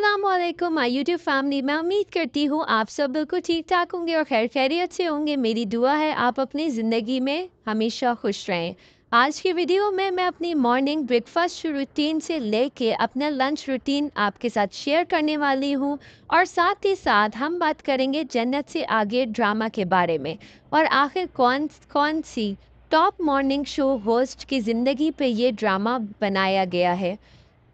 Aslam my YouTube family मैं उम्मीद करती हूँ आप सब बिल्कुल ठीक ठाक होंगे और खैर खैरियत से होंगे मेरी दुआ है आप अपनी ज़िंदगी में हमेशा खुश रहें आज की वीडियो में मैं अपनी मॉर्निंग ब्रेकफास्ट रूटीन से लेके अपना लंच रूटीन आपके साथ शेयर करने वाली हूँ और साथ ही साथ हम बात करेंगे जन्नत से आगे ड्रामा के बारे में और आखिर कौन कौन सी टॉप मॉर्निंग शो होस्ट की ज़िंदगी पे ये ड्रामा बनाया गया है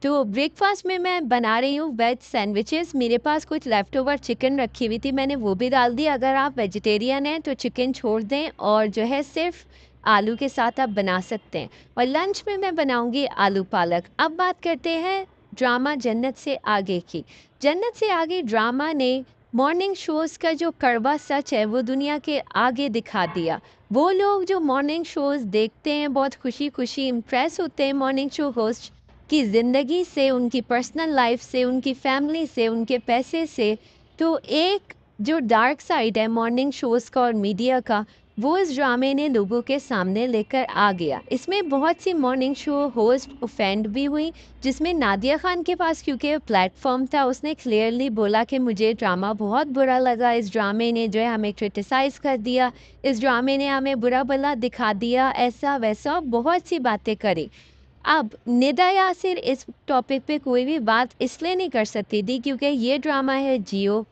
तो ब्रेकफास्ट में मैं बना रही हूँ वेज सैंडविचेस मेरे पास कुछ लेफ़्ट ओवर चिकन रखी हुई थी मैंने वो भी डाल दी अगर आप वेजिटेरियन हैं तो चिकन छोड़ दें और जो है सिर्फ आलू के साथ आप बना सकते हैं और लंच में मैं बनाऊंगी आलू पालक अब बात करते हैं ड्रामा जन्नत से आगे की जन्नत से आगे ड्रामा ने मॉर्निंग शोज़ का जो कड़वा सच है वो दुनिया के आगे दिखा दिया वो लोग जो मॉर्निंग शोज़ देखते हैं बहुत खुशी खुशी इम्प्रेस होते हैं मॉर्निंग शो होस्ट की ज़िंदगी से उनकी पर्सनल लाइफ से उनकी फैमिली से उनके पैसे से तो एक जो डार्क साइड है मॉर्निंग शोज़ का और मीडिया का वो इस ड्रामे ने लोगों के सामने लेकर आ गया इसमें बहुत सी मॉर्निंग शो होस्ट ऑफेंड भी हुई जिसमें नादिया खान के पास क्योंकि प्लेटफॉर्म था उसने क्लियरली बोला कि मुझे ड्रामा बहुत बुरा लगा इस ड्रामे ने जो है हमें क्रिटिसाइज़ कर दिया इस ड्रामे ने हमें बुरा भला दिखा दिया ऐसा वैसा बहुत सी बातें करी अब निदा यासिर इस टॉपिक पे कोई भी बात इसलिए नहीं कर सकती थी क्योंकि ये ड्रामा है जियो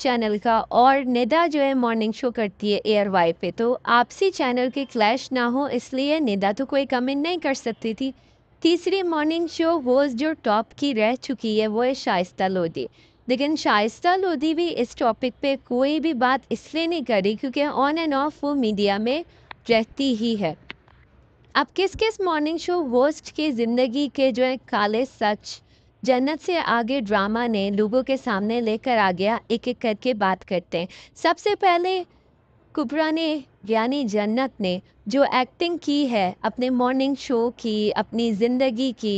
चैनल का और निदा जो है मॉर्निंग शो करती है एयर वाई पे तो आपसी चैनल के क्लैश ना हो इसलिए निदा तो कोई कमेंट नहीं कर सकती थी तीसरी मॉर्निंग शो वो जो टॉप की रह चुकी है वो है शाइस्ता लोधी लेकिन शाइस्ता लोधी भी इस टॉपिक पे कोई भी बात इसलिए नहीं करी क्योंकि ऑन एंड ऑफ वो मीडिया में रहती ही है आप किस किस मॉर्निंग शो वोस्ट की ज़िंदगी के जो है काले सच जन्नत से आगे ड्रामा ने लोगों के सामने लेकर आ गया एक एक करके बात करते हैं सबसे पहले कुबरा ने यानी जन्नत ने जो एक्टिंग की है अपने मॉर्निंग शो की अपनी ज़िंदगी की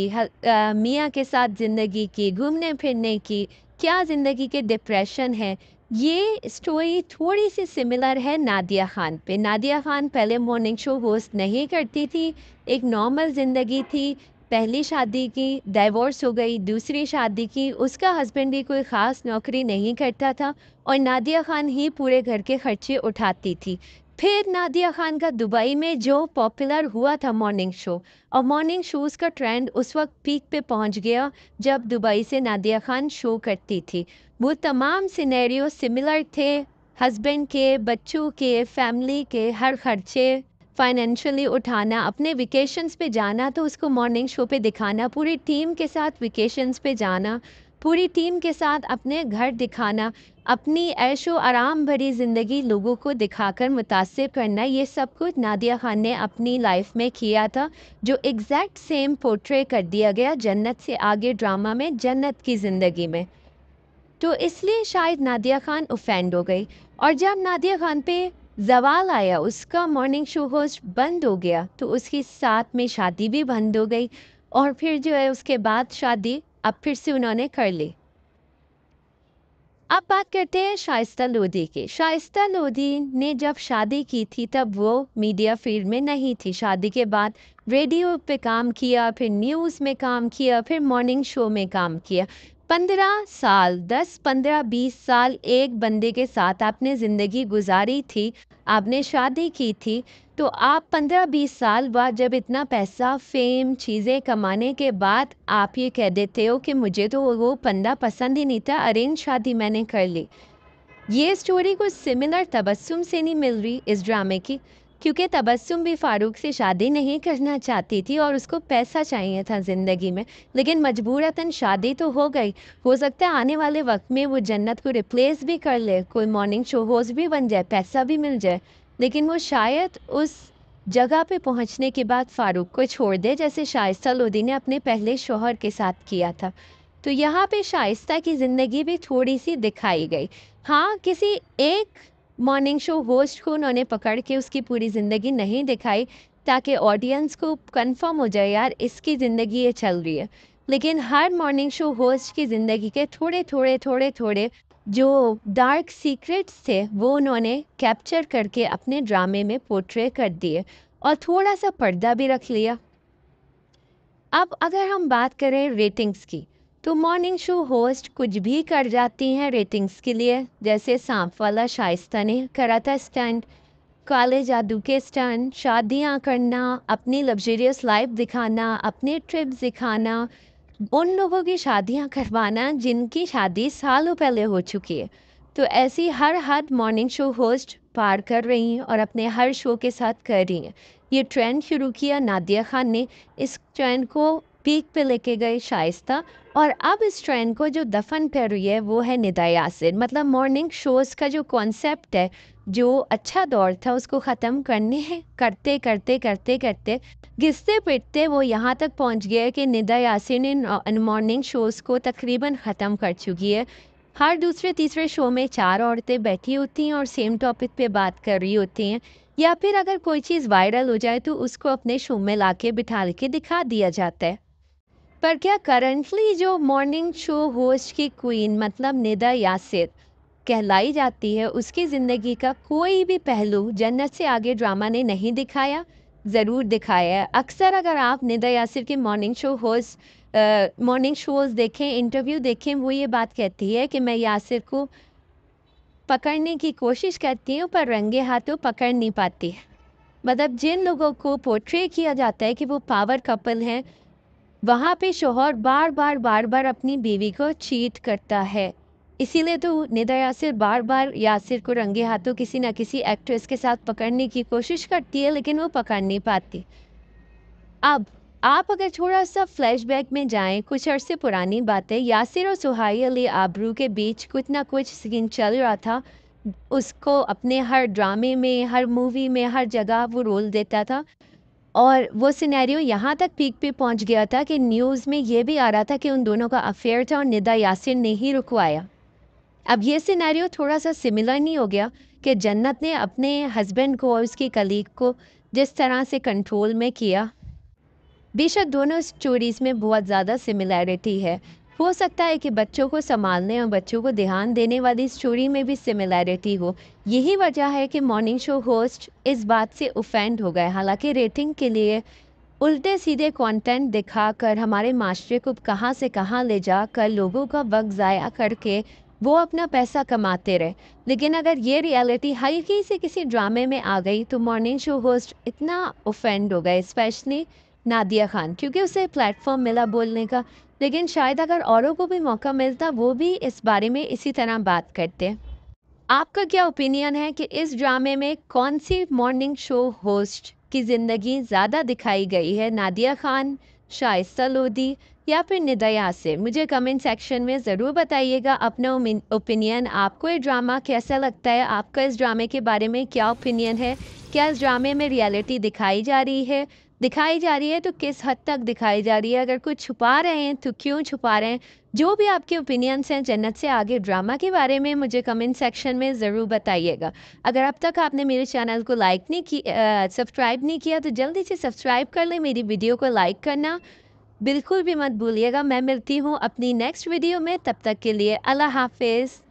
मियाँ के साथ ज़िंदगी की घूमने फिरने की क्या ज़िंदगी के डिप्रेशन है ये स्टोरी थोड़ी सी सिमिलर है नादिया ख़ान पे नादिया ख़ान पहले मॉर्निंग शो होस्ट नहीं करती थी एक नॉर्मल ज़िंदगी थी पहली शादी की डाइवोर्स हो गई दूसरी शादी की उसका हस्बैंड भी कोई ख़ास नौकरी नहीं करता था और नादिया ख़ान ही पूरे घर के खर्चे उठाती थी फिर नादिया ख़ान का दुबई में जो पॉपुलर हुआ था मॉर्निंग शो और मॉर्निंग शोज़ का ट्रेंड उस वक्त पीक पे पहुंच गया जब दुबई से नादिया ख़ान शो करती थी वो तमाम सिनेरियो सिमिलर थे हस्बैंड के बच्चों के फैमिली के हर खर्चे फाइनेंशियली उठाना अपने वेकेशंस पे जाना तो उसको मॉर्निंग शो पे दिखाना पूरी टीम के साथ वेकेशंस पे जाना पूरी टीम के साथ अपने घर दिखाना अपनी ऐशो आराम भरी ज़िंदगी लोगों को दिखाकर मुतासर करना ये सब कुछ नादिया ख़ान ने अपनी लाइफ में किया था जो एग्जैक्ट सेम पोर्ट्रे कर दिया गया जन्नत से आगे ड्रामा में जन्नत की ज़िंदगी में तो इसलिए शायद नादिया खान उफेंड हो गई और जब नादिया खान पे जवाल आया उसका मॉर्निंग शो होस्ट बंद हो गया तो उसकी साथ में शादी भी बंद हो गई और फिर जो है उसके बाद शादी अब फिर से उन्होंने कर ली अब बात करते हैं शाइस्ता लोधी की शाइस्ता लोधी ने जब शादी की थी तब वो मीडिया फील्ड में नहीं थी शादी के बाद रेडियो पे काम किया फिर न्यूज़ में काम किया फिर मॉर्निंग शो में काम किया पंद्रह साल दस पंद्रह बीस साल एक बंदे के साथ आपने ज़िंदगी गुजारी थी आपने शादी की थी तो आप पंद्रह बीस साल बाद जब इतना पैसा फेम चीज़ें कमाने के बाद आप ये कह देते हो कि मुझे तो वो पंदा पसंद ही नहीं था अरेंज शादी मैंने कर ली ये स्टोरी कुछ सिमिलर तबस्सुम से नहीं मिल रही इस ड्रामे की क्योंकि तबस्सुम भी फ़ारूक से शादी नहीं करना चाहती थी और उसको पैसा चाहिए था ज़िंदगी में लेकिन मजबूरतन शादी तो हो गई हो सकता है आने वाले वक्त में वो जन्नत को रिप्लेस भी कर ले कोई मॉर्निंग शो होस्ट भी बन जाए पैसा भी मिल जाए लेकिन वो शायद उस जगह पे पहुंचने के बाद फ़ारूक को छोड़ दे जैसे शाइस्ता लोधी ने अपने पहले शोहर के साथ किया था तो यहाँ पे शाइस्ता की ज़िंदगी भी थोड़ी सी दिखाई गई हाँ किसी एक मॉर्निंग शो होस्ट को उन्होंने पकड़ के उसकी पूरी ज़िंदगी नहीं दिखाई ताकि ऑडियंस को कंफर्म हो जाए यार इसकी ज़िंदगी ये चल रही है लेकिन हर मॉर्निंग शो होस्ट की ज़िंदगी के थोड़े थोड़े थोड़े थोड़े जो डार्क सीक्रेट्स थे वो उन्होंने कैप्चर करके अपने ड्रामे में पोर्ट्रे कर दिए और थोड़ा सा पर्दा भी रख लिया अब अगर हम बात करें रेटिंग्स की तो मॉर्निंग शो होस्ट कुछ भी कर जाती हैं रेटिंग्स के लिए जैसे सांप वाला शाइस्ता ने करा था स्टंट काले जादू के स्टंट शादियाँ करना अपनी लग्जरियस लाइफ दिखाना अपने ट्रिप दिखाना उन लोगों की शादियाँ करवाना जिनकी शादी सालों पहले हो चुकी है तो ऐसी हर हद मॉर्निंग शो होस्ट पार कर रही हैं और अपने हर शो के साथ कर रही हैं ये ट्रेंड शुरू किया नादिया खान ने इस ट्रेंड को पीक पे लेके गए शाइस्ता और अब इस ट्रेंड को जो दफन कर रही है वो है निदा यासिर मतलब मॉर्निंग शोज़ का जो कॉन्सेप्ट है जो अच्छा दौर था उसको ख़त्म करने हैं करते करते करते करते घिसते पिटते वो यहाँ तक पहुँच गया कि निदा यासिर ने मॉर्निंग शोज़ को तकरीबन ख़त्म कर चुकी है हर दूसरे तीसरे शो में चार औरतें बैठी होती हैं और सेम टॉपिक पे बात कर रही होती हैं या फिर अगर कोई चीज़ वायरल हो जाए तो उसको अपने शो में ला के बिठा के दिखा दिया जाता है पर क्या करंटली जो मॉर्निंग शो होस्ट की क्वीन मतलब निदा यासिर कहलाई जाती है उसकी ज़िंदगी का कोई भी पहलू जन्नत से आगे ड्रामा ने नहीं दिखाया ज़रूर दिखाया है अक्सर अगर आप निदा यासिर के morning show host morning shows देखें इंटरव्यू देखें वो ये बात कहती है कि मैं यासिर को पकड़ने की कोशिश करती हूँ पर रंगे हाथों पकड़ नहीं पाती मतलब जिन लोगों को पोर्ट्रे किया जाता है कि वो पावर कपल हैं वहाँ पे शोहर बार बार बार बार अपनी बीवी को चीट करता है इसीलिए तो निदा यासिर बार बार यासिर को रंगे हाथों किसी ना किसी एक्ट्रेस के साथ पकड़ने की कोशिश करती है लेकिन वो पकड़ नहीं पाती अब आप अगर थोड़ा सा फ्लैशबैक में जाएं कुछ अरसे पुरानी बातें यासिर और सुहाई अली आबरू के बीच कुछ ना कुछ सीन चल रहा था उसको अपने हर ड्रामे में हर मूवी में हर जगह वो रोल देता था और वो सिनेरियो यहाँ तक पीक पे पहुँच गया था कि न्यूज़ में ये भी आ रहा था कि उन दोनों का अफेयर था और निदा यासिन ने ही रुकवाया अब ये सिनेरियो थोड़ा सा सिमिलर नहीं हो गया कि जन्नत ने अपने हस्बैंड को और उसकी कलीग को जिस तरह से कंट्रोल में किया बेशक दोनों स्टोरीज़ में बहुत ज़्यादा सिमिलैरिटी है हो सकता है कि बच्चों को संभालने और बच्चों को ध्यान देने वाली स्टोरी में भी सिमिलैरिटी हो यही वजह है कि मॉर्निंग शो होस्ट इस बात से ओफेंड हो गए हालांकि रेटिंग के लिए उल्टे सीधे कंटेंट दिखाकर हमारे माशरे को कहाँ से कहाँ ले जाकर लोगों का वक्त ज़ाया करके वो अपना पैसा कमाते रहे लेकिन अगर ये रियलिटी हल्की से किसी ड्रामे में आ गई तो मॉर्निंग शो होस्ट इतना ओफेंड हो गए स्पेशली नादिया खान क्योंकि उसे प्लेटफॉर्म मिला बोलने का लेकिन शायद अगर औरों को भी मौका मिलता वो भी इस बारे में इसी तरह बात करते आपका क्या ओपिनियन है कि इस ड्रामे में कौन सी मॉर्निंग शो होस्ट की ज़िंदगी ज़्यादा दिखाई गई है नादिया खान शाइस्ता लोदी या फिर निदया से मुझे कमेंट सेक्शन में ज़रूर बताइएगा अपना ओपिनियन आपको ये ड्रामा कैसा लगता है आपका इस ड्रामे के बारे में क्या ओपिनियन है क्या इस ड्रामे में रियलिटी दिखाई जा रही है दिखाई जा रही है तो किस हद तक दिखाई जा रही है अगर कुछ छुपा रहे हैं तो क्यों छुपा रहे हैं जो भी आपके ओपिनियंस हैं जन्नत से आगे ड्रामा के बारे में मुझे कमेंट सेक्शन में ज़रूर बताइएगा अगर अब तक आपने मेरे चैनल को लाइक नहीं किया सब्सक्राइब नहीं किया तो जल्दी से सब्सक्राइब कर लें मेरी वीडियो को लाइक करना बिल्कुल भी मत भूलिएगा मैं मिलती हूँ अपनी नेक्स्ट वीडियो में तब तक के लिए अल्लाह हाफिज़